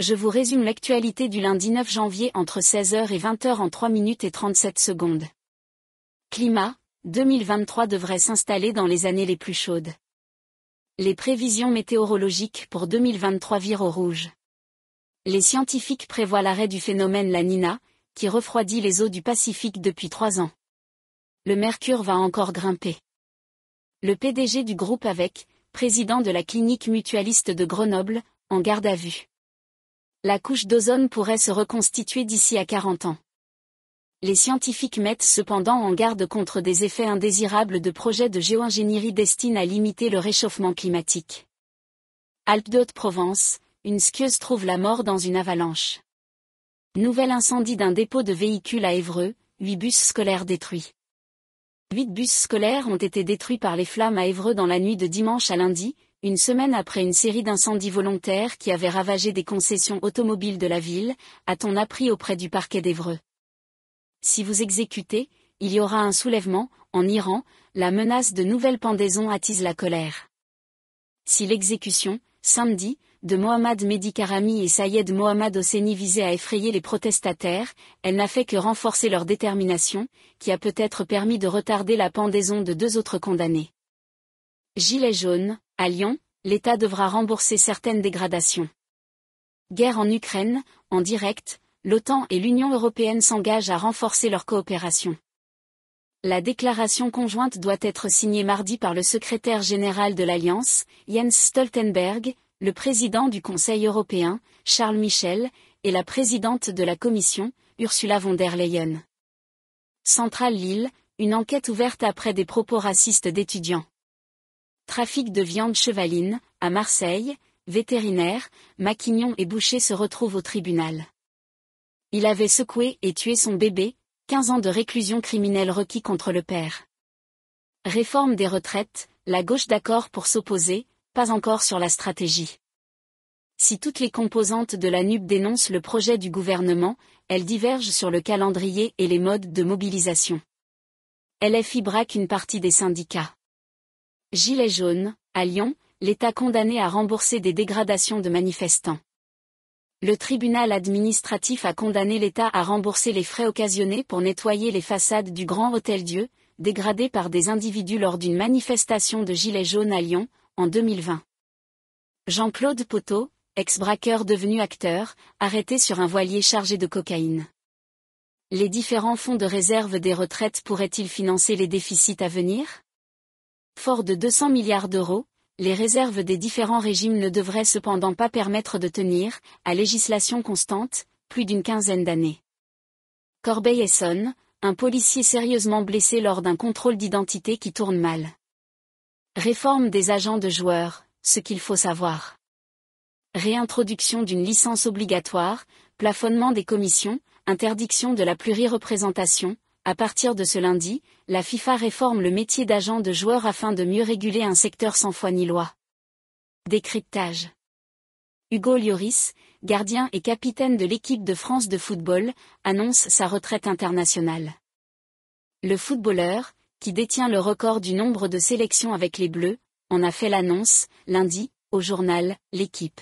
je vous résume l'actualité du lundi 9 janvier entre 16h et 20h en 3 minutes et 37 secondes. Climat, 2023 devrait s'installer dans les années les plus chaudes. Les prévisions météorologiques pour 2023 virent au rouge. Les scientifiques prévoient l'arrêt du phénomène La Nina, qui refroidit les eaux du Pacifique depuis trois ans. Le mercure va encore grimper. Le PDG du groupe avec, président de la clinique mutualiste de Grenoble, en garde à vue. La couche d'ozone pourrait se reconstituer d'ici à 40 ans. Les scientifiques mettent cependant en garde contre des effets indésirables de projets de géoingénierie destinés à limiter le réchauffement climatique. Alpes dhaute provence une skieuse trouve la mort dans une avalanche. Nouvel incendie d'un dépôt de véhicules à Évreux, huit bus scolaires détruits. Huit bus scolaires ont été détruits par les flammes à Évreux dans la nuit de dimanche à lundi, une semaine après une série d'incendies volontaires qui avaient ravagé des concessions automobiles de la ville, a-t-on appris auprès du parquet d'Evreux Si vous exécutez, il y aura un soulèvement, en Iran, la menace de nouvelles pendaisons attise la colère. Si l'exécution, samedi, de Mohamed Mehdi Karami et Sayed Mohamed Hosseini visait à effrayer les protestataires, elle n'a fait que renforcer leur détermination, qui a peut-être permis de retarder la pendaison de deux autres condamnés. Gilets Jaune. À Lyon, l'État devra rembourser certaines dégradations. Guerre en Ukraine, en direct, l'OTAN et l'Union européenne s'engagent à renforcer leur coopération. La déclaration conjointe doit être signée mardi par le secrétaire général de l'Alliance, Jens Stoltenberg, le président du Conseil européen, Charles Michel, et la présidente de la Commission, Ursula von der Leyen. Centrale Lille, une enquête ouverte après des propos racistes d'étudiants. Trafic de viande chevaline, à Marseille, vétérinaire, Maquignon et Boucher se retrouvent au tribunal. Il avait secoué et tué son bébé, 15 ans de réclusion criminelle requis contre le père. Réforme des retraites, la gauche d'accord pour s'opposer, pas encore sur la stratégie. Si toutes les composantes de la NUP dénoncent le projet du gouvernement, elles divergent sur le calendrier et les modes de mobilisation. LFI braque une partie des syndicats. Gilets jaunes, à Lyon, l'État condamné à rembourser des dégradations de manifestants. Le tribunal administratif a condamné l'État à rembourser les frais occasionnés pour nettoyer les façades du Grand Hôtel Dieu, dégradées par des individus lors d'une manifestation de Gilets jaunes à Lyon, en 2020. Jean-Claude Poteau, ex-braqueur devenu acteur, arrêté sur un voilier chargé de cocaïne. Les différents fonds de réserve des retraites pourraient-ils financer les déficits à venir Fort de 200 milliards d'euros, les réserves des différents régimes ne devraient cependant pas permettre de tenir, à législation constante, plus d'une quinzaine d'années. Corbeil-Essonne, un policier sérieusement blessé lors d'un contrôle d'identité qui tourne mal. Réforme des agents de joueurs, ce qu'il faut savoir. Réintroduction d'une licence obligatoire, plafonnement des commissions, interdiction de la plurireprésentation, à partir de ce lundi, la FIFA réforme le métier d'agent de joueur afin de mieux réguler un secteur sans foi ni loi. Décryptage. Hugo Lloris, gardien et capitaine de l'équipe de France de football, annonce sa retraite internationale. Le footballeur, qui détient le record du nombre de sélections avec les Bleus, en a fait l'annonce, lundi, au journal L'équipe.